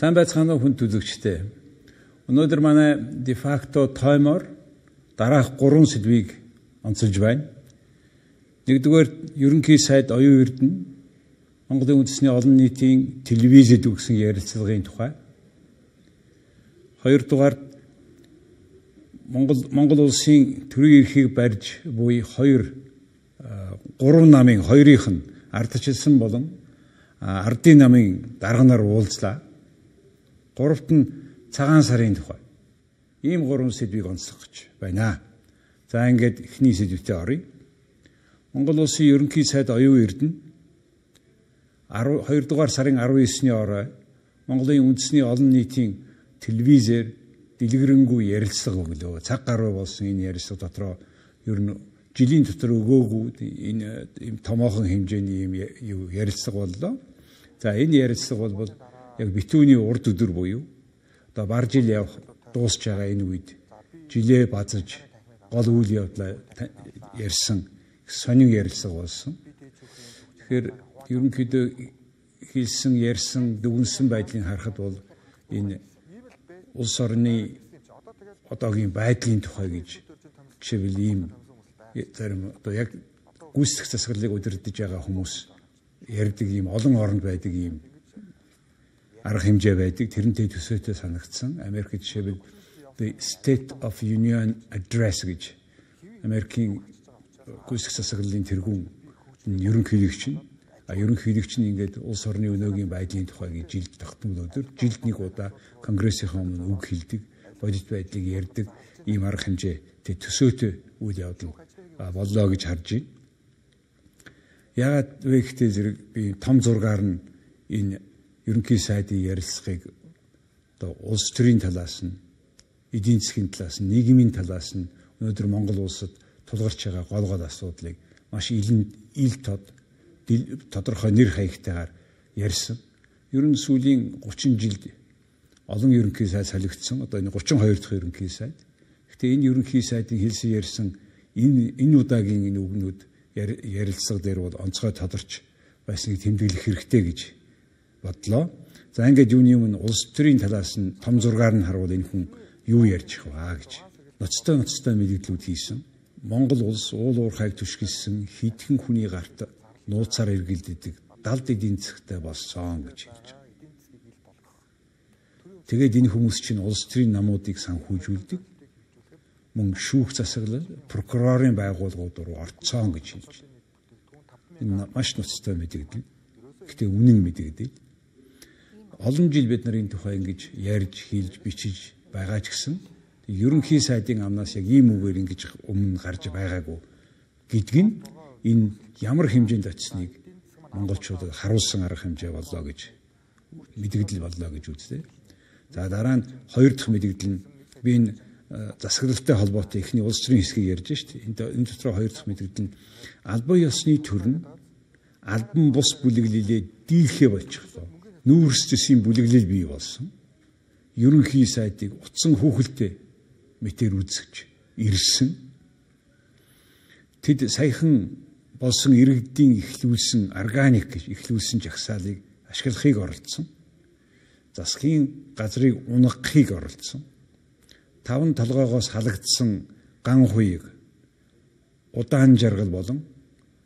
Сайн байцгаана уу хүн түзэгчтэй. Өнөөдөр манай de facto таймор дараах 3 сэдвийг онцолж байна. Нэгдүгээр ерөнхий сайд оюун эрдэнэ Монголын үндэсний олон нийтийн телевизэд өгсөн ярилцлагын тухай. Хоёрдугаар Монгол Монгол улсын төрийн эрхийг барьж буй хоёр гурван намын хоёрынх нь ардчилсан болон ардын намын дарга нар уулзлаа. Гуравт нь цагаан сарын тухай. Ийм гурван сэдвийг онцлох гэж байна. За ингээд эхний сэдвтэ оръё. Монгол улсын ерөнхий сайд оюун эрдэнэ 12 дугаар сарын 19-ний орой Монголын үндэсний олон нийтийн телевизээр дэлгэрэнгүй ярилцлага өглөө. Цаг гаруй болсон энэ ярилцлага дотроо ер нь жилийн дотор өгөөгүй энэ том томоохон хэмжээний юм ярилцлага боллоо. За энэ ярилцлага бол яг битүүний урд өдөр буюу одоо бар жил явах дуусж байгаа энэ үед жилээ базаж гол үйл явдлаа ярьсан сонин ярилцлага болсон. Тэгэхээр ерөнхийдөө хэлсэн ярьсан дүгнсэн байдлыг харахад бол энэ улс орны одоогийн байдлын тухай гэж жишээл ийм зарим одоо яг гүйцэх засаглалыг удирдах байгаа хүмүүс ярьдаг ийм олон оронд байдаг ийм арга хэмжээ байдаг. Тэрнтэй төсөөтэй санагдсан. Америк жишээ the State of Union Address гэж Америкийн гүйцэх засаглалын тэргүүн ерөнхийлөгч нь а ерөнхийлөгч нь ингээд улс орны өнөөгийн байдлын тухай жилд тогтмол өдөр жилд нэг удаа конгрессийнхаа өмнө үг хэлдэг, бодит байдлыг ярьдаг ийм арга хэмжээтэй төсөөтэй үйл явдал боллоо гэж харж байна. Ягаад вэ гэхдээ зэрэг би том зургаар нь энэ ерөнхий сайдын ярилцлагыг одоо улс төрийн талаас нь эдийн засгийн талаас нь нийгмийн талаас нь өнөөдөр Монгол улсад тулгарч байгаа гол гол асуудлыг маш илэн ил тод тодорхой нэр хаягтайгаар ярьсан. Ер нь сүүлийн 30 жилд олон ерөнхий сайд солигдсон. Одоо энэ 32 дахь ерөнхий сайд. Гэтэ энэ ерөнхий сайдын хэлсэн ярьсан энэ энэ удаагийн энэ үгнүүд ярилцлага дээр бол онцгой тодорч байсныг тэмдэглэх хэрэгтэй гэж бодлоо. За ингээд юуны өмнө улс төрийн талаас нь том зургаар нь харуул энэ хүн юу ярьж байгаа гэж ноцтой ноцтой мэдээлэлүүд хийсэн. Монгол улс уул уурхайг түшгэлсэн хитгэн хүний гарт нууцаар эргэлддэг далд эдийн засгтай болсон гэж хэлж байна. Тэгээд энэ хүмүүс чинь улс төрийн намуудыг санхүүжүүлдэг мөн шүүх засаглал прокурорын байгууллагууд руу орцсон гэж хэлж байна. Энэ маш ноцтой мэдээлэл. Гэтэ үнэн мэдээлэл олон жил бид нар энэ тухай ингэж ярьж, хэлж, бичиж байгаа ч гэсэн ерөнхий сайдын амнаас яг ийм үгээр ингэж өмнө гарч байгаагүй гэдг нь энэ ямар хэмжээнд очихсныг монголчуудад харуулсан арга хэмжээ боллоо гэж мэдгдэл боллоо гэж үзтээ. За дараа нь хоёр дахь мэдгдэл нь би энэ э, засаглалтай холбоотой ихний улс төрийн хэсгийг ярьж шít. Энд энэ дотор хоёр дахь мэдгдэл нь албан ёсны төр нь албан бус бүлэглэлээ дийлхэ болчихлоо нүүрсчсийн бүлэглэл бий болсон. Ерөнхий сайдыг утсан хүүхэлтэй мэтэр үзэж ирсэн. Тэд саяхан болсон иргэдийн эхлүүлсэн органик гэж эхлүүлсэн жагсаалыг ашиглахыг оролдсон. Засгийн газрыг унгахыг оролдсон. Таван толгоогоос халагдсан ган хуйг удаан жаргал болон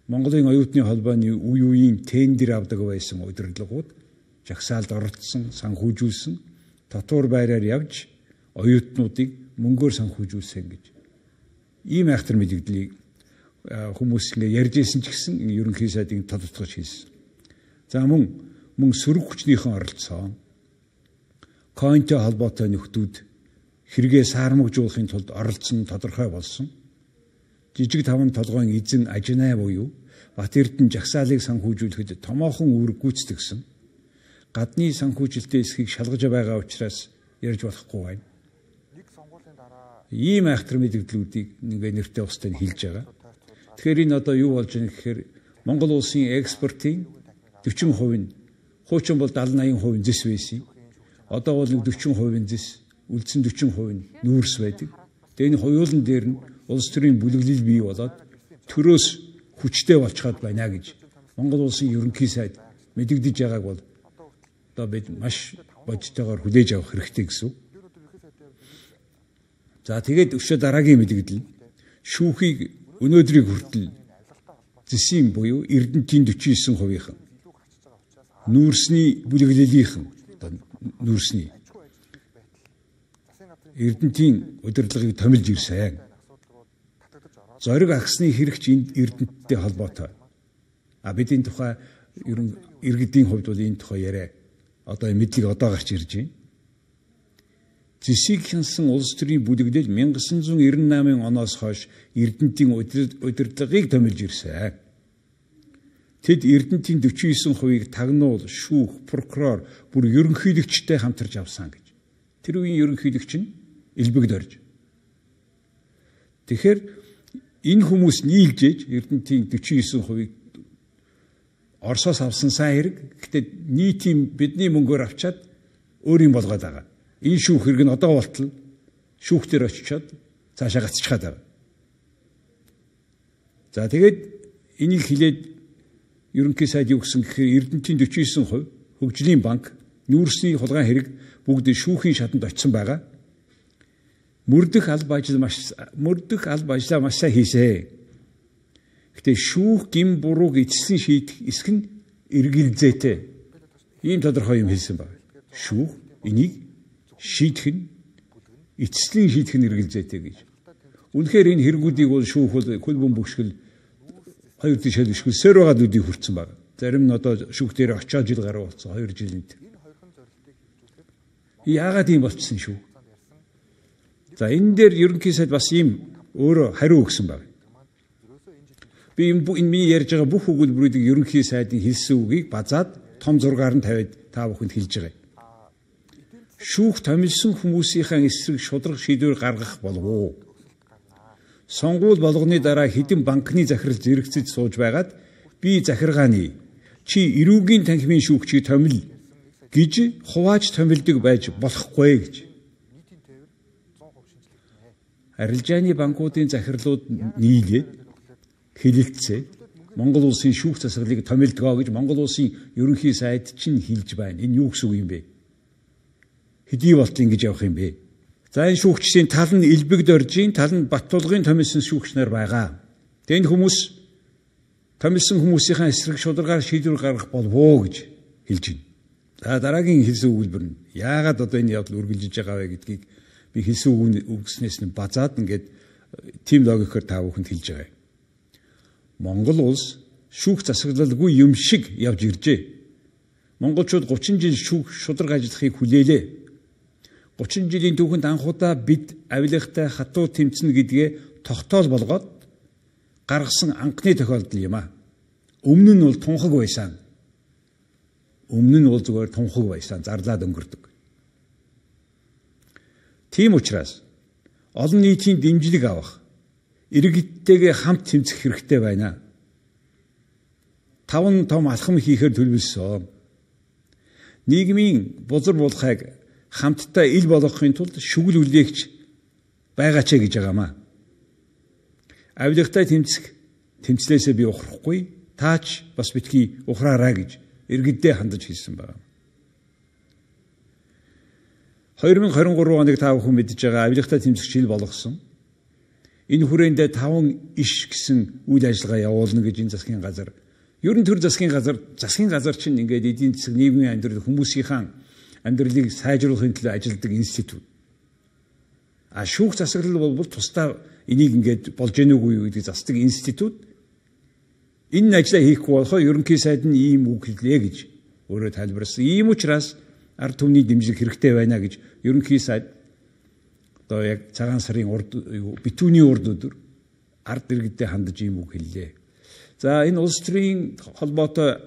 Монголын оюутны холбооны үе үеийн тендер авдаг байсан удирдлагууд жагсаалд оролцсон, санхүүжүүлсэн, татвар байраар явж оюутнуудыг мөнгөөр санхүүжүүлсэн гэж. Ийм айхтар мэдээллийг хүмүүс ингээ ярьж исэн ч гэсэн ерөнхий сайдын тодотгож хийсэн. За мөн мөн сөрөг хүчнийхэн оролцсон. Коинтой холбоотой нөхдүүд хэрэгээ саармагжуулахын тулд оролцсон тодорхой болсон. Жижиг таван толгойн эзэн Ажинай буюу Бат Эрдэнэ жагсаалыг санхүүжүүлэхэд томоохон үүрэг гүйцэтгсэн гадны санхүүжилттэй эсхийг шалгаж байгаа учраас ярьж болохгүй байна. Ийм ахтар мэдээллүүдийг ингээ нэртэй устай нь хилж байгаа. Тэгэхээр энэ одоо юу болж байна гэхээр Монгол улсын экспортын 40% нь хуучин бол 70 80% нь зэс байсан. Одоо бол 40% нь зэс, үлдсэн 40% нь нүүрс байдаг. Тэгээ энэ хоёулын дээр нь улс төрийн бүлэглэл бий болоод төрөөс хүчтэй болчиход байна гэж Монгол улсын ерөнхий сайд мэдэгдэж байгааг бол одоо бид маш бодтойгоор хүлээж авах хэрэгтэй гэсэн. За тэгээд өшөө дараагийн мэдгдэл шүүхийг өнөөдрийг хүртэл зэсийн буюу Эрдэнтийн 49 хувийнхан нүүрсний бүлэглэлийнхэн одоо нүүрсний Эрдэнтийн удирдлагыг томилж ирсэн. Зориг агсны хэрэгч энд Эрдэнттэй холбоотой. А бидний тухай ерөн иргэдийн хувьд бол энэ тухай яриа одоо мэдлэг одоо гарч ирж байна. Зэсийг хянсан улс төрийн бүлэглэл 1998 оноос хойш Эрдэнтийн удирдлагыг томилж ирсэн. Тэд Эрдэнтийн 49%-ийг тагнуул, шүүх, прокурор, бүр ерөнхийлөгчтэй хамтарж авсан гэж. Тэр үеийн ерөнхийлөгч нь элбэгд орж. Тэгэхээр энэ хүмүүс нийлжээж Эрдэнтийн 49%-ийг Оросоос авсан сайн хэрэг гэхдээ нийтийн бидний мөнгөөр авчаад өөрийн болгоод байгаа. Энэ шүүх хэрэг нь одоо болтол шүүхтэр очичоод цаашаа гацчихад байгаа. За тэгээд энийг хилээд ерөнхий сайд юу гэсэн гэхээр Эрдэнтийн 49% хөгжлийн банк нүүрсний хулгай хэрэг бүгд шүүхийн шатанд очисон байгаа. Мөрдөх алба ажил маш мөрдөх алба ажлаа маш сайн хийсэ. Гэтэ шүүх гим бурууг эцсэн шийдэх эсэх нь эргэлзээтэй. Ийм тодорхой юм хэлсэн байна. Шүүх энийг шийдэх нь эцслийн шийдэх нь эргэлзээтэй гэж. Үнэхээр энэ хэрэгүүдийг бол шүүх бол хөл бөмбө бөхшгөл хоёр тишэл бөхшгөлсээр байгаа нүдийг хүртсэн байна. Зарим нь одоо шүүх дээр очоо жил гаруй болсон 2 жилэнд. Яагаад ийм болчихсон шүү? За энэ дээр ерөнхий сайд бас ийм өөрө хариу өгсөн байна. Би энэ миний ярьж байгаа бүх өгүүлбэрүүдийг ерөнхий сайдын хэлсэн үгийг базаад том зургаар нь тавиад та бүхэнд хэлж байгаа. Шүүх томилсон хүмүүсийнхээ эсрэг шудраг шийдвэр гаргах болов уу? Сонгуул болгоны дараа хідэн банкны захирал зэрэгцэж сууж байгаад би захиргааны чи эрүүгийн танхимын шүүгчийг томил гэж хувааж томилдог байж болохгүй гэж. Арилжааны банкуудын захирлууд нийлээд хэлэлцээ Монгол улсын шүүх засаглыг томилдгоо гэж Монгол улсын ерөнхий сайд чинь хэлж байна. Энэ юу гэсэн үг юм бэ? Хэдий болт ингэж явах юм бэ? За энэ шүүгчсийн тал нь Илбэг доржийн тал нь Баттулгын томилсон шүүгч нар байгаа. Тэнд хүмүүс томилсон хүмүүсийн эсрэг шударгаар шийдвэр гаргах болов уу гэж хэлж байна. За дараагийн хэлсэн өгүүлбэр нь яагаад одоо энэ явдал үргэлжилж байгаа вэ гэдгийг би хэлсэн үгснээс нь базаад ингээд тим э, логикоор та бүхэнд хэлж байгаа юм. Монгол улс шүүх засаглалгүй юм шиг явж иржээ. Монголчууд 30 жил шүүх шударга ажиллахыг хүлээлээ. 30 жилийн түүхэнд анхудаа бид авилахтай хатуу тэмцэнэ гэдгээ тогтоол болгоод гаргасан анхны тохиолдол юм а. Өмнө нь бол тунхаг байсан. Өмнө нь бол зүгээр тунхаг байсан, зарлаад өнгөрдөг. Тийм учраас олон нийтийн дэмжлэг авах иргэдтэйгээ хамт тэмцэх хэрэгтэй байна. Таван том алхам хийхээр төлөвлөсөн. Нийгмийн бузар булхайг хамтдаа ил болгохын тулд шүгэл үлээгч байгаач гэж байгаамаа. Авилгатай тэмцэх тэмцлээсээ би ухрахгүй таач бас битгий ухраарай гэж иргэддээ хандаж хэлсэн байна. 2023 оныг та бүхэн мэдж байгаа авилгатай тэмцэх жил болгосон энэ хүрээндээ 5 иш гэсэн үйл ажиллагаа явуулна гэж энэ засгийн газар. Ер нь төр засгийн газар засгийн газар чинь ингээд эдийн засаг нийгмийн амьдрал хүмүүсийнхаа амьдралыг сайжруулахын төлөө ажилладаг институт. А шүүх засаглал бол тусдаа энийг ингээд болж гэнэ үгүй юу гэдэг засдаг институт. Энэ ажлаа хийхгүй болохоо ерөнхий сайд нь ийм үг хэлээ гэж өөрөө тайлбарласан. Ийм учраас ард түмний дэмжлэг хэрэгтэй байна гэж ерөнхий сайд одоо яг цагаан сарын урд битүүний урд өдөр ард иргэдэд хандаж ийм үг хэллээ. За энэ улс төрийн холбоотой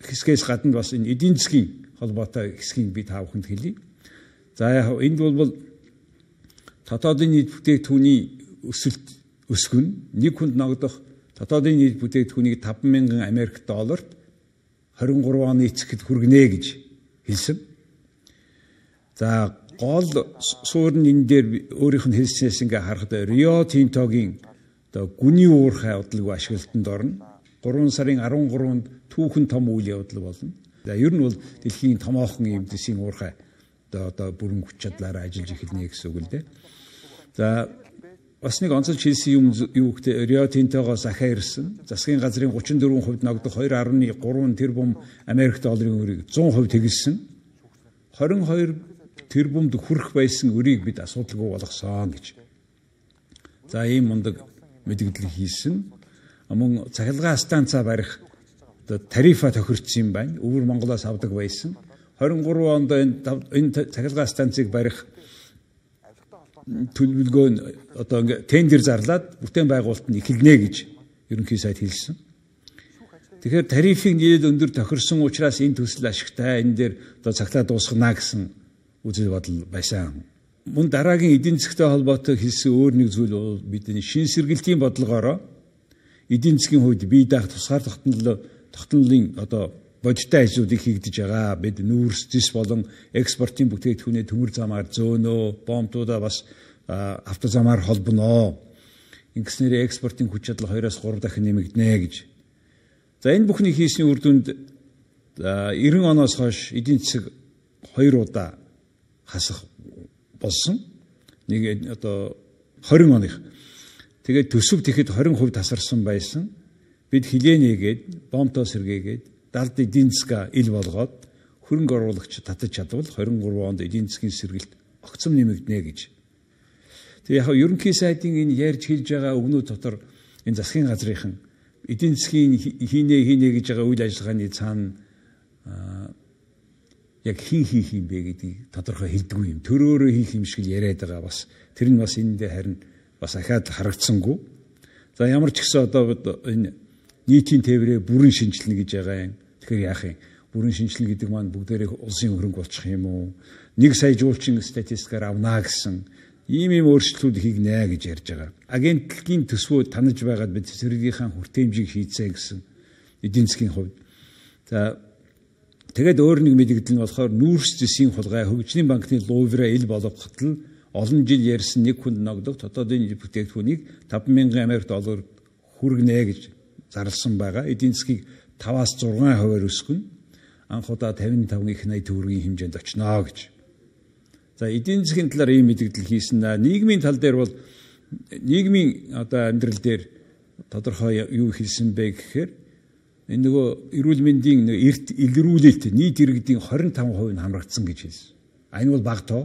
хэсгээс гадна бас энэ эдийн засгийн холбоотой хэсгийг би та бүхэнд хэлье. За яг энд бол дотоодын нийт бүтээгдэхүүний өсөлт өсгөн нэг хүнд ногдох дотоодын нийт бүтээгдэхүүнийг 50000 Америк долларт 23 оны эцэхэд хүргэнэ гэж хэлсэн. За гол суурь нь энэ дээр өөрийнх нь хэлснээс ингээ харахад Рио Тинтогийн одоо гүний уур хавдлаг ашиглалтанд орно. 3 сарын 13-нд түүхэн том үйл явдал болно. За ер нь бол дэлхийн томоохон юм дэсийн уурхай одоо одоо бүрэн хүч чадлаараа ажиллаж эхэлнэ гэсэн үг л дээ. За бас нэг онцлж хэлсэн юм юу гэхдээ Рио Тинтого захаа ирсэн. Засгийн газрын 34% ногдох 2.3 тэрбум Америк долларын үрийг 100% тэгэлсэн. 22 тэр бумд хүрх байсан өрийг бид асуудалгүй болгосон гэж. За ийм мундаг мэдгдэл хийсэн. Мөн цахилгаан станцаа барих тарифа тохирцсон юм байна. Өвөр Монголоос авдаг байсан. 23 онд энэ цахилгаан станцыг барих төлөвлөгөө нь одоо ингээ тендер зарлаад бүтээн байгуулалт нь эхэлнэ гэж ерөнхий сайд хэлсэн. Тэгэхээр тарифыг нэлээд өндөр тохирсон учраас энэ төсөл ашигтай энэ дээр одоо цагтаа дуусгана гэсэн үзэл бодол байсан. Мөн дараагийн эдийн засгийн холбоотой хэлсэн өөр нэг зүйл бол бидний шин сэргэлтийн бодлогоороо эдийн засгийн хувьд бие даах тусгаар тогтнол тогтнолын одоо бодиттой ажлуудыг хийгдэж байгаа. Бид нүүрс зис болон экспортын бүтээгдэхүүнээ төмөр замаар зөөнөө, бомтуудаа бас авто замаар холбоноо. Ингэснээр экспортын хүч чадал 2-оос 3 дахин нэмэгдэнэ гэж. За энэ бүхний хийсний үр дүнд 90 оноос хойш эдийн засаг 2 удаа хасах болсон. Нэг одоо 20 оных. Тэгээд төсөв тэгэхэд 20% тасарсан байсан. Бид хилэнийгээд бомто сэргээгээд далд эдийн засга ил болгоод хөрөнгө оруулагч татаж чадвал 23 онд эдийн засгийн сэргэлт огцом нэмэгдэнэ гэж. Тэгээ яг ерөнхий сайдын энэ ярьж хэлж байгаа өгнүүд дотор энэ засгийн газрынхан эдийн засгийн хийнэ хийнэ гэж байгаа үйл ажиллагааны цаана яг хий хийх юм бэ гэдгийг тодорхой хэлдэггүй юм. Төрөөрөө хийх юм шиг яриад байгаа бас тэр нь бас энд дээр харин бас ахаад харагдсангүй. За ямар ч гэсэн одоо энэ нийтийн тээврээ бүрэн шинжилнэ гэж байгаа юм. Тэгэхээр яах юм? Бүрэн шинжилнэ гэдэг маань бүгдээрээ улсын хөрөнгө болчих юм уу? Нэг сая жуулчин статистикаар авнаа гэсэн ийм ийм өөрчлөлтүүд хийгнэ гэж ярьж байгаа. Агентлагийн төсвөө танаж байгаад бид цэцэрлэгийнхаа хүртээмжийг хийцээ гэсэн эдийн засгийн хувьд. За Тэгэд өөр нэг мэдгдэл нь болохоор нүүрс зэсийн хулгай хөгжлийн банкны Лувра ил болгоход л олон жил ярьсан нэг хүнд ногдох дотоодын бүтээгдэхүүнийг 50000 амрикт доллар хүргэнэ гэж зарласан байгаа. Эдийн засгийг 5-аас 6 хувиар өсгөн анх удаа 55 их 80 төгрөгийн хэмжээнд очино гэж. За эдийн засгийн талаар ийм мэдгдэл хийсэн. Нийгмийн тал дээр бол нийгмийн одоо амьдрал дээр тодорхой юу хэлсэн бэ гэхээр энэ нөгөө эрүүл мэндийн нэг эрт илрүүлэлт нийт иргэдийн 25% нь хамрагдсан гэж хэлсэн. Энэ бол бага тоо.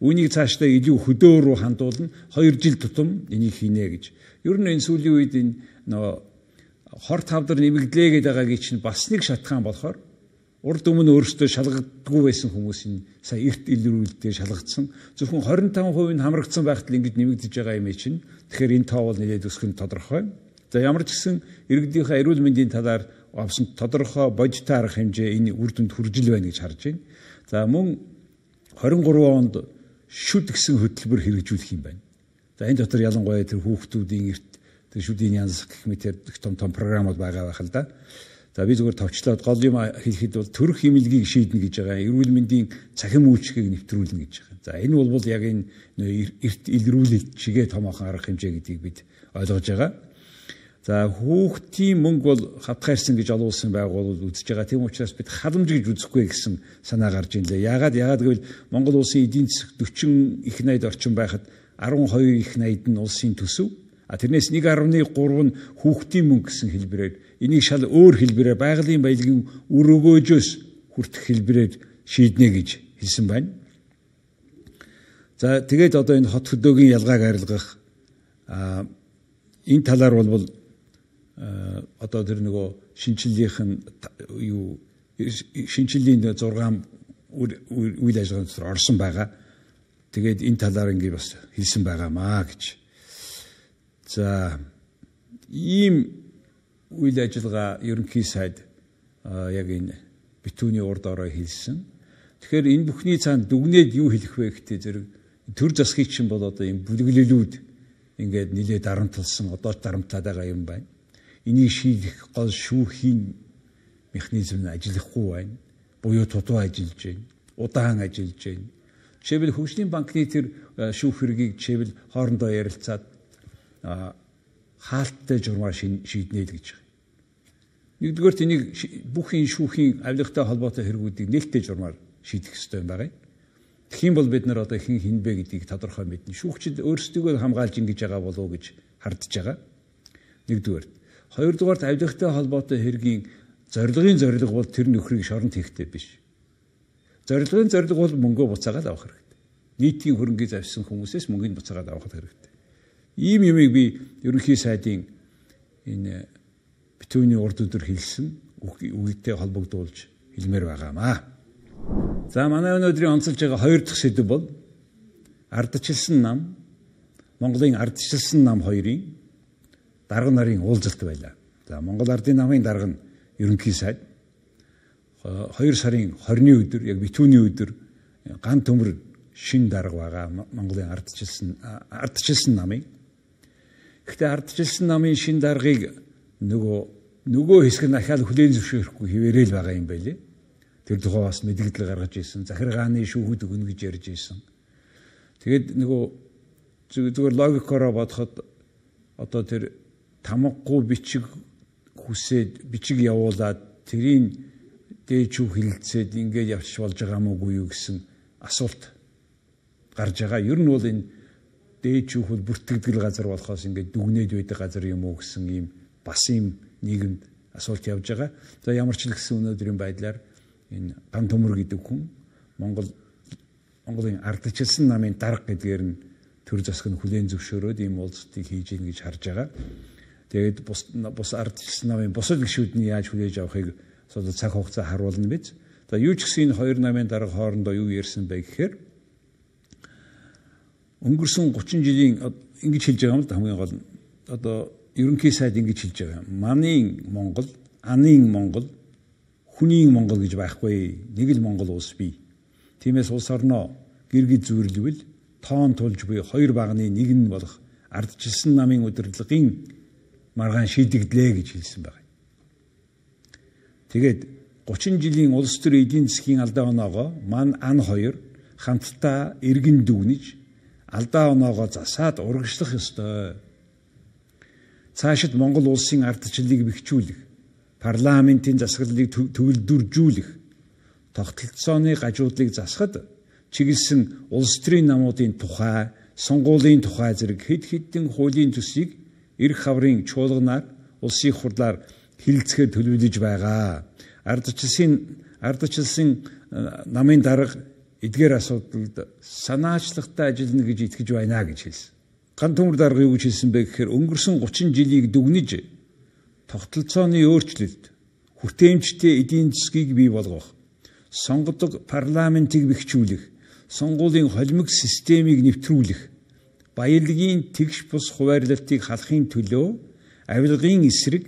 Үүнийг цаашдаа илүү хөдөө рүү хандуулна. 2 жил тутам энийг хийнэ гэж. Ер нь энэ сүүлийн үед энэ нөгөө хор тавдар нэмэгдлээ гэдэг байгаагийн чинь бас нэг шатгаан болохоор урд өмнө өөрсдөө шалгагдгүй байсан хүмүүс энэ сая эрт илрүүлэлтээр шалгагдсан. Зөвхөн 25% нь хамрагдсан байхад л ингэж нэмэгдэж байгаа юм чинь. Тэгэхээр энэ тоо бол нэлээд өсөх нь тодорхой. За ямар ч гэсэн иргэдийнхээ эрүүл мэндийн талаар авсан тодорхой бодит арга хэмжээ энэ үр дүнд хүржил байна гэж харж байна. За мөн 23 онд шүд гэсэн хөтөлбөр хэрэгжүүлэх юм байна. За энэ дотор ялангуяа тэр хүүхдүүдийн эрт тэр шүдийн янз гэх мэт том том програмууд байгаа байх л да. За би зүгээр товчлоод гол юм хэлэхэд бол төрөх имлэгийг шийднэ гэж байгаа. Эрүүл мэндийн цахим үйлчлэгийг нэвтрүүлнэ гэж байгаа. За энэ бол яг энэ эрт илрүүлэлт чигээ томоохон арга хэмжээ гэдгийг бид ойлгож байгаа. За хүүхдийн мөнгө бол хатгай ирсэн гэж олон улсын байгууллагууд үзэж байгаа. Тийм учраас бид халамж гэж үзэхгүй гэсэн санаа гарч ийн лээ. Яагаад яагаад гэвэл Монгол улсын эдийн засаг 40 их найд орчим байхад 12 их найд нь улсын төсөв. А тэрнээс 1.3 нь хүүхдийн мөнгө гэсэн хэлбэрээр энийг шал өөр хэлбэрээр байгалийн баялагын үр өгөөжөөс хүртэх хэлбэрээр шийднэ гэж хэлсэн байна. За тэгээд одоо энэ хот хөдөөгийн ялгааг арилгах энэ талаар бол Э, одоо тэр нөгөө шинчлэлийнх нь юу шинчлэлийн 6 үйл ажиллагаанд дотор орсон байгаа. Тэгээд энэ талаар ингээ бас хэлсэн байгаамаа гэж. За ийм үйл ажиллагаа ерөнхий сайд яг энэ битүүний урд ороо хэлсэн. Тэгэхээр энэ бүхний цаанд дүгнээд юу хэлэх вэ гэхдээ зэрэг төр засгийг чинь бол одоо ийм бүлэглэлүүд ингээд нилээ дарамтлсан одоо дарамтлаад байгаа юм байна энийг шийдэх гол шүүхийн механизм нь ажиллахгүй байна. Буюу тутуу ажиллаж байна. Удаан ажиллаж байна. Жишээлбэл хөгжлийн банкны тэр э, шүүх хэргийг жишээлбэл хоорондоо ярилцаад хаалттай журмаар шийднэ л гэж байна. Нэгдүгээр тэнийг бүх энэ шүүхийн авилгатай холбоотой хэрэгүүдийг нээлттэй журмаар шийдэх хэрэгтэй байгаа юм. Тэгхийн бол бид нар одоо хэн хинбэ гэдгийг тодорхой мэднэ. Шүүгчд өөрсдөө хамгаалж ингэж байгаа болов уу гэж хардж байгаа. Нэгдүгээр. Хоёрдугаар авилгатай холбоотой хэргийн зорилгын зорилго бол тэр нөхрийг шоронд хийхтэй биш. Зорилгын зорилго бол мөнгөө буцаагаад авах хэрэгтэй. Нийтийн хөрөнгөийг завьсан хүмүүсээс мөнгөний буцаагаад авах хэрэгтэй. Ийм юмыг би ерөнхий сайдын энэ э, битүүний урд өдөр хэлсэн үгтэй холбогдуулж хэлмээр байгаамаа. За манай өнөөдрийн онцолж байгаа хоёр дахь сэдв бол ардчилсан нам Монголын ардчилсан нам хоёрын дарга нарын уулзалт байлаа. За Монгол Ардын намын дарга нь ерөнхий сайд 2 сарын 20-ны өдөр яг битүүний өдөр ган төмөр шин дарга байгаа Монголын ардчилсан ардчилсан намын. Гэхдээ ардчилсан намын шин даргыг нөгөө нөгөө хэсэг нь ахаал хүлээн зөвшөөрөхгүй хിവэрэл байгаа юм байлээ. Тэр тухай бас мэдгдэл гаргаж ирсэн. Захиргааны шүүхэд өгнө гэж ярьж ирсэн. Тэгэд нөгөө зүгээр логикоор бодоход одоо тэр тамгагүй бичиг хүсээд бичиг явуулаад тэрийг дээжүү хилцээд ингэж явчих болж байгаа юм уу юу гэсэн асуулт гарч байгаа. Ер нь бол энэ дээжүү хөл бүртгэгдэл газар болохоос ингэж дүгнээд байдаг газар юм уу гэсэн ийм бас ийм нийгэмд асуулт явж байгаа. За ямар ч л гэсэн өнөөдрийн байдлаар энэ ган төмөр гэдэг хүн Монгол Монголын ардчилсан намын дарга гэдгээр нь төр засаг нь хүлээн зөвшөөрөөд ийм уулзалтыг хийж ийн гэж харж байгаа. Тэгээд бус бус ардчилсан намын бусад гишүүдний яаж хүлээж авахыг одоо цаг хугацаа харуулна биз. За юу ч гэсэн энэ хоёр намын дарга хоорондоо юу ярьсан бэ гэхээр өнгөрсөн 30 жилийн ингэж хэлж байгаа юм л хамгийн гол нь одоо ерөнхий сайд ингэж хэлж байгаа. Маний Монгол, анийн Монгол, хүний Монгол гэж байхгүй. Нэг л Монгол улс бий. Тиймээс улс орноо гэргий зүйрлэвэл тоон тулж буй хоёр багны нэг нь болох ардчилсан намын удирдлагын маргаан шийдэгдлээ гэж хэлсэн байна. Тэгээд 30 жилийн улс төр эдийн засгийн алдаа оноогоо ман ан хоёр хамтдаа иргэн дүгнэж алдаа оноогоо засаад урагшлах ёстой. Цаашид Монгол улсын ардчлалыг бэхжүүлэх, парламентын засаглалыг төгөлдөржүүлэх, тогтолцооны гажуудлыг засахад чиглэсэн улс төрийн намуудын тухай, сонгуулийн тухай зэрэг хэд хэдэн хуулийн төсийг эр хаврын чуулганаар улсын хурлаар хилцгээ төлөвлөж байгаа. Ардчлалын ардчлалын э, намын дарга эдгээр асуудалд санаачлахтай ажиллана гэж итгэж байна гэж хэлсэн. Ган төмөр дарга юу гэж хэлсэн бэ гэхээр өнгөрсөн 30 жилийг дүгнэж тогтолцооны өөрчлөлт хүртээмжтэй эдийн засгийг бий болгох, сонгодог парламентыг бэхжүүлэх, сонгуулийн холимог системийг нэвтрүүлэх, баялагын тэгш бус хуваарлалтыг халахын төлөө авилгын эсрэг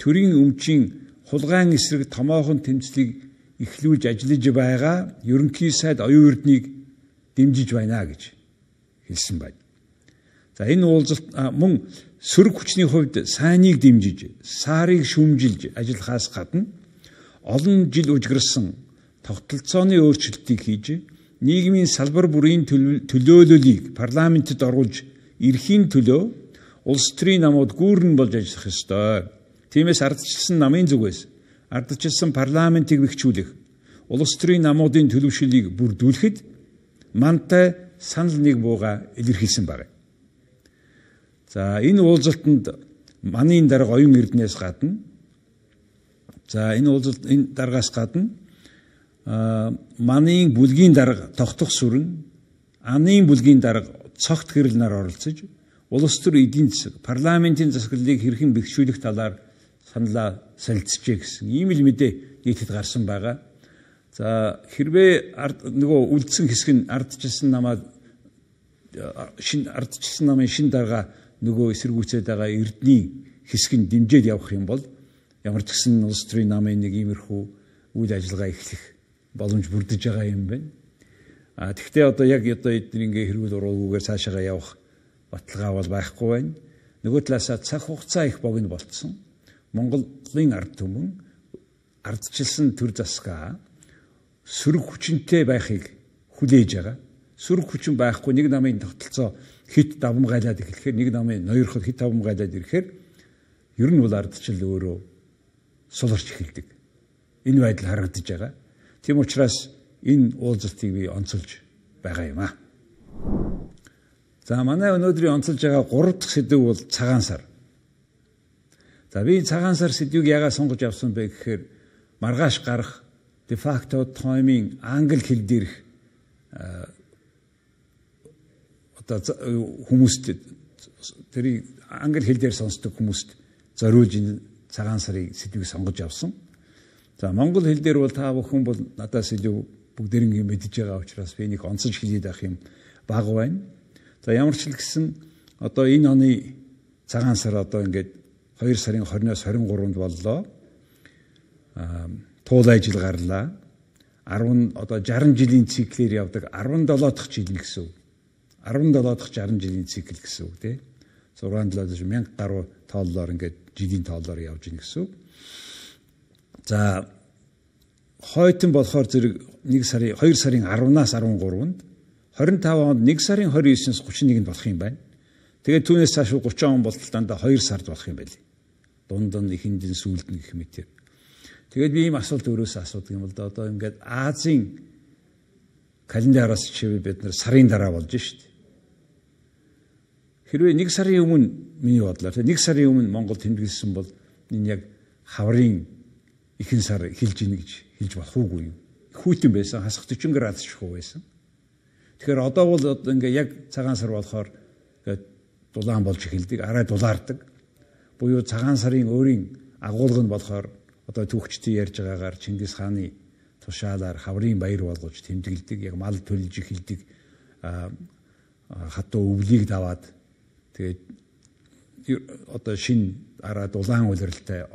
төрийн өмчийн хулгаан эсрэг томоохон тэмцлийг эхлүүлж ажиллаж байгаа ерөнхий сайд оюун эрднийг дэмжиж байна гэж хэлсэн байна. За энэ уулзалт мөн сөрөг хүчний хувьд сайныг дэмжиж, саарыг шүмжилж ажиллахаас гадна олон жил үжигэрсэн тогтолцооны өөрчлөлтийг хийж нийгмийн салбар бүрийн төлөөлөлийг парламентэд орж эрхийн төлөө улс төрийн намууд гүүрэн болж ажиллах ёстой. Тиймээс ардчилсан намын зүгээс ардчилсан парламентыг бэхжүүлэх улс төрийн намуудын төлөвшлийг бүрдүүлэхэд мантай санал нэг бууга илэрхийлсэн байна. За энэ уулзалтанд маний дарга оюун эрднээс гадна за энэ уулзалт энэ даргаас гадна Э, манийн бүлгийн дарга тогтох сүрэн анийн бүлгийн дарга цогт гэрэл нар оролцож улс төр эдийн засаг парламентын засаглалыг хэрхэн бэхжүүлэх талаар саналаа солилцжээ гэсэн ийм л мэдээ нийтэд гарсан байгаа. За хэрвээ нөгөө үлдсэн хэсэг нь ардчилсан намаа э, шин ардчилсан намын шин дарга нөгөө эсэргүүцээд байгаа эрдний хэсэг нь дэмжиж явах юм бол ямар ч гэсэн улс төрийн намын нэг иймэрхүү үйл ажиллагаа эхлэх боломж бүрдэж байгаа юм байна. А тэгвэл одоо яг одоо эдгээр ингээ хэрүүл ураагүйгээр цаашаа явах баталгаа бол байхгүй байна. Нөгөө талаасаа цаг хугацаа их богино болцсон. Монголын ард түмэн ардчилсан төр засгаа сөрөг хүчинтэй байхыг хүлээж байгаа. Сөрөг хүчин байхгүй нэг намын тогтолцоо хит давм гайлаад эхлэхээр нэг намын ноёрхол хит давм гайлаад ирэхээр ер нь бол ардчил өөрөө суларч эхэлдэг. Энэ байдал харагдаж байгаа. Тийм учраас энэ уулзалтыг би онцолж байгаа юм аа. За манай өнөөдрийн онцолж байгаа 3 дахь сэдв бол цагаан сар. За би цагаан сар сэдвийг яагаад сонгож авсан бэ гэхээр маргааш гарах де факто таймын англи хэл дээрх одоо хүмүүст тэрийг англи хэл дээр сонсдог хүмүүст зориулж энэ цагаан сарыг сэдвийг сонгож авсан. За монгол хэл дээр бол та бүхэн бол надаас илүү бүгдэрийн мэдж байгаа учраас би нэг онцлж хэлээд авах юм баг байна. За ямар ч л гэсэн одоо энэ оны цагаан сар одоо ингээд 2 сарын 20-оос 23-нд боллоо. Аа туул ажил гарлаа. 10 одоо 60 жилийн циклээр явдаг 17 дахь жил гэсэн үг. 17 дахь 60 жилийн цикл гэсэн үг тий. 6 7 1000 гаруй тооллоор ингээд жилийн тооллоор явж гин гэсэн үг. За хойтон болохоор зэрэг 1 сарын 2 сарын 10-наас 13-нд 25 онд 1 сарын 29-с 31-нд болох юм байна. Тэгээд түүнээс цааш 30 он бол дандаа 2 сард болох юм байли. Дунд нь ихэндэн сүүлд нь гэх мэтэр. Тэгээд би ийм асуулт өрөөсөө асуудаг юм бол да одоо ингээд Азийн календараас чивээ бид нар сарын дараа болж штт. Хэрвээ 1 сарын өмнө миний бодлоор 1 сарын өмнө Монгол тэмдэглэсэн бол энэ яг хаврын ихэн сар эхэлж ийн гэж хэлж болох уугүй. Хүйтэн байсан, хасах 40 градус шихүү байсан. Тэгэхээр одоо бол ингээ яг цагаан сар болохоор ингээ дулаан болж эхэлдэг, арай дулаардаг. Буюу цагаан сарын өөрийн агуулга нь болохоор одоо түүхчдийн ярьж байгаагаар Чингис хааны тушаалаар хаврын баяр болгож тэмдэглэдэг, яг мал төлж эхэлдэг хатуу өвлийг даваад тэгээд одоо шин араа дулаан үйлрэлтэй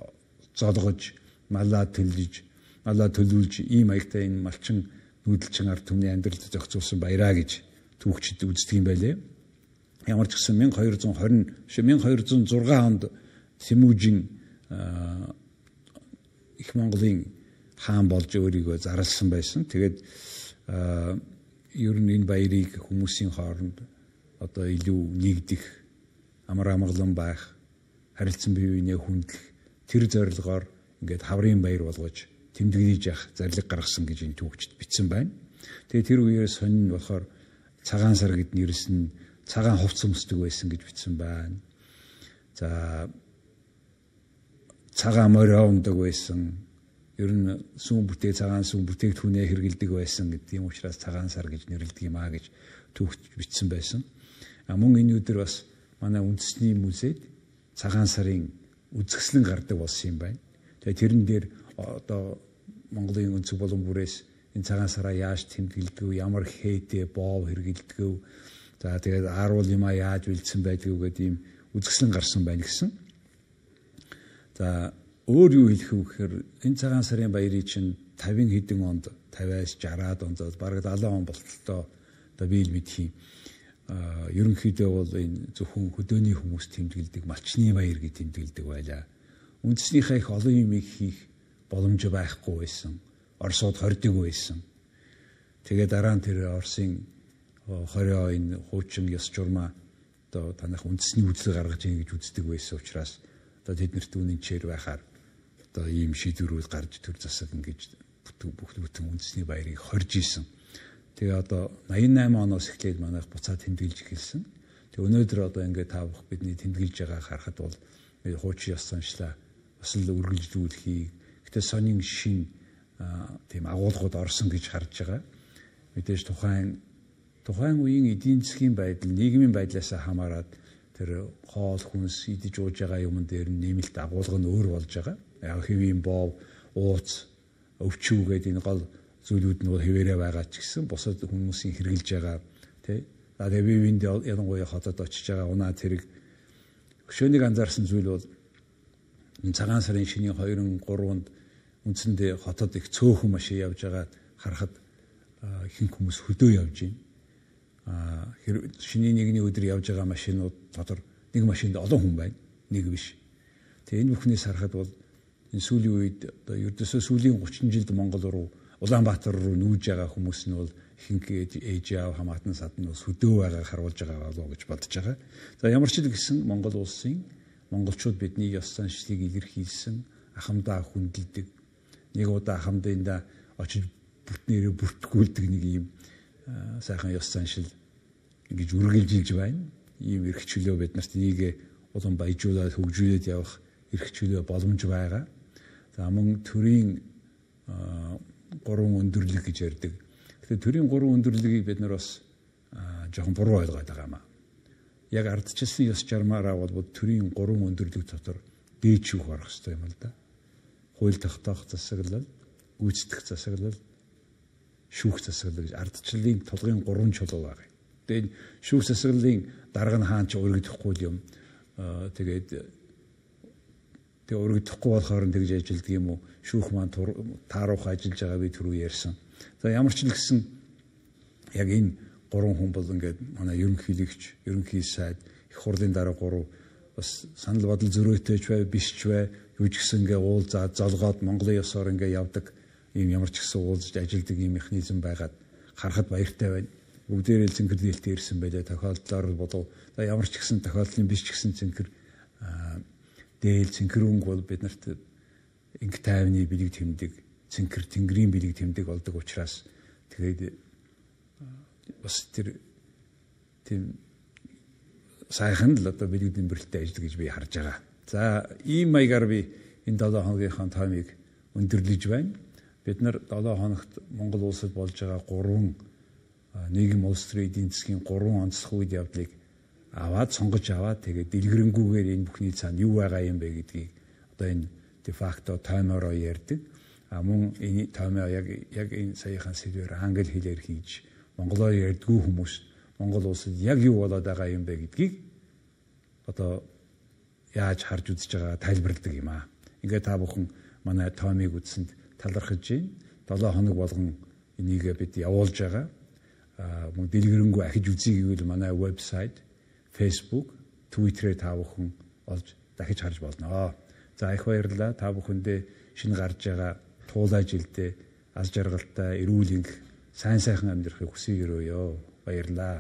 золгож малаа төлөж малаа төлүүлж ийм маягтай энэ малчин нүүдэлчин ард түмний амьдралд зохицуулсан баяраа гэж түүхчид үздэг юм байлээ. Ямар ч гэсэн 1220 биш 1206 онд Сэмүжин их Монголын хаан болж өөрийгөө зарлсан байсан. Тэгээд ер нь энэ баярыг хүмүүсийн хооронд одоо илүү нэгдэх, амар амгалан байх, харилцан бие биенээ хүндлэх тэр зорилгоор ингээд хаврын баяр болгож тэмдэглэж явах зарлиг гаргасан гэж энэ түүхчд бичсэн байна. Тэгээ тэр үеэр сонин нь болохоор цагаан сар гэд нэрс нь цагаан хувц өмсдөг байсан гэж бичсэн байна. За цагаан морь ундаг байсан. Ер нь сүм бүтээг цагаан сүм бүтээгдэхүүнээ хэргэлдэг байсан гэдэг юм учраас цагаан сар гэж нэрлэдэг юм аа гэж түүхч бичсэн байсан. А мөн энэ өдөр бас манай үндэсний музейд цагаан сарын үзэсгэлэн гардаг болсон юм байна. Тэгээ тэрэн дээр одоо Монголын өнцөг болон бүрээс энэ цагаан сараа яаж тэмдэглэдэг, ямар хээдэ, боов хэрэгэлдэг. За тэгээд ааруул юма яаж бэлдсэн байдгийг гэдэг ийм үзгсэн гарсан байна гэсэн. За өөр юу хэлэх вэ гэхээр энэ цагаан сарын баярыг чинь 50 хэдэн онд 50-аас 60-аад онд бараг 70 он болтолтой одоо биэл мэдхий. Аа ерөнхийдөө бол энэ зөвхөн хөдөөний хүмүүс тэмдэглэдэг малчны баяр гэж тэмдэглэдэг байлаа үндэснийхээ их олон юмыг хийх боломж байхгүй байсан. Оросод хордог байсан. Тэгээ дараа нь тэр Оросын 20 энэ хуучин ёс журмаа одоо танах үндэсний үзэл гаргаж ийн гэж үздэг байсан учраас одоо тэд нарт үнэн чээр байхаар одоо ийм шийдвэрүүд гарч төр засаг ингэж бүх бүтэн үндэсний баярыг хорж исэн. Тэгээ одоо 88 оноос эхлээд манайх буцаа тэмдэглэж эхэлсэн. Тэг өнөөдөр одоо ингээд таавах бидний тэмдэглэж байгааг харахад бол хуучин ёс заншлаа бас л үргэлжлүүлэхийг гэтээ сонин шин тийм агуулгууд орсон гэж харж байгаа. Мэдээж тухайн тухайн үеийн эдийн засгийн байдал, нийгмийн байдлаас хамаарат тэр хоол хүнс идэж ууж байгаа юмн дээр нэмэлт агуулга нь өөр болж байгаа. Яг хэвийн боов, ууц, өвчүү гэдэг энэ гол зүйлүүд нь бол хэвээрээ байгаа ч гэсэн бусад хүмүүсийн хэрэгжилж байгаа тий. За тэгээ бивэнд ялангуяа хотод очиж байгаа унаа зэрэг хөшөөнийг анзаарсан зүйл бол цагаан сарын шинийн 2-3-нд үндсэндээ хотод их цөөхөн машин явж байгаа харахад ихэнх хүмүүс хөдөө явж байна. Аа шинийн нэгний өдөр явж байгаа машинууд дотор нэг машинд олон хүн байна. Нэг биш. Тэгээ энэ бүхнээс харахад бол энэ сүүлийн үед одоо ердөөсөө сүүлийн 30 жилд Монгол руу Улаанбаатар руу нүүж байгаа хүмүүс нь бол ихэнх ээж аав хамаатан сад нь бас хөдөө байгааг харуулж байгаа болов уу гэж бодож байгаа. За ямар ч юм гэсэн Монгол улсын монголчууд бидний ёс заншлыг илэрхийлсэн ахамдаа хүндэлдэг. Нэг удаа ахамдаанда очиж бүтнээрээ бүртгүүлдэг нэг юм э, сайхан ёс заншил ингэж үргэлжилж байна. Ийм эрх чөлөө бид нарт нэг улам баяжуулаад хөгжүүлээд явах эрх чөлөө боломж байгаа. За мөн төрийн э, гурван өндөрлөг гэж ярьдаг. Тэгэхээр төрийн гурван өндөрлөгийг бид нар бас э, жоохон буруу ойлгоод байгаа юм аа яг ардчилсан ёс жармаараа бол төрийн гурван өндөрлөг дотор дээжүүх орох хэрэгтэй юм л да. Хууль тогтоох засаглал, гүйцэтгэх засаглал, шүүх засаглал гэж ардчлалын тулгын гурван чулуу байна. Тэгээд шүүх засаглалын дарга нь хаан ч өргөдөхгүй юм. Э, тэгээд тэг өргөдөхгүй болохоор тэгж ажилдаг юм уу? Шүүх маань тааруух ажиллаж байгаа би түрүү ярьсан. За ямар ч л гэсэн яг энэ гурван хүн бол ингээд манай ерөнхийлөгч, ерөнхий сайд, их хурлын дараа гурав бас санал бодол зөрөөтэй ч бай, биш ч бай, юу ч гэсэн ингээд уул заа золгоод Монголын ёсоор ингээд явдаг ийм ямар ч гэсэн уулзж ажилдаг ийм механизм байгаад харахад баяртай байна. Бүгдээрээ зинхэр дийлтэй ирсэн байлаа тохиолдлоор бодов. За ямар ч гэсэн тохиолдлын биш ч гэсэн зинхэр дээл зинхэр өнгө бол бид нарт инг тайвны бэлэг тэмдэг, зинхэр тэнгэрийн бэлэг тэмдэг болдог учраас тэгээд бас тэр тийм сайхан л одоо бидний нэмрэлттэй ажиллаж гэж би харж байгаа. За ийм маягаар би энэ 7 хоногийнхаа таймыг өндөрлөж байна. Бид нар 7 хоногт Монгол улсад болж байгаа 3 нийгэм улс төрийн эдийн засгийн 3 онцлог үйл явдлыг аваад сонгож аваад тэгээд дэлгэрэнгүйгээр энэ бүхний цаана юу байгаа юм бэ гэдгийг одоо энэ де факто таймороо ярьдаг. А мөн энэ таймаа яг яг энэ саяхан сэдвээр англи хэлээр хийж Монголоо ярьдгүй хүмүүс Монгол улсад яг юу болоод байгаа юм бэ гэдгийг одоо яаж харж үзэж байгаа тайлбарладаг юм аа. Ингээ та бүхэн манай Томиг үзсэнд талархаж байна. 7 хоног болгон энийг бид явуулж байгаа. Аа мөн дэлгэрэнгүй ахиж үзье гэвэл манай вебсайт, Facebook, Twitter-ээр та бүхэн олж дахиж харж болно. За их баярлалаа. Та бүхэндээ шинэ гарч байгаа туулаа жилдээ аз жаргалтай, эрүүл энх сайн сайхан амьдрахыг хүсэе юу. Баярлаа.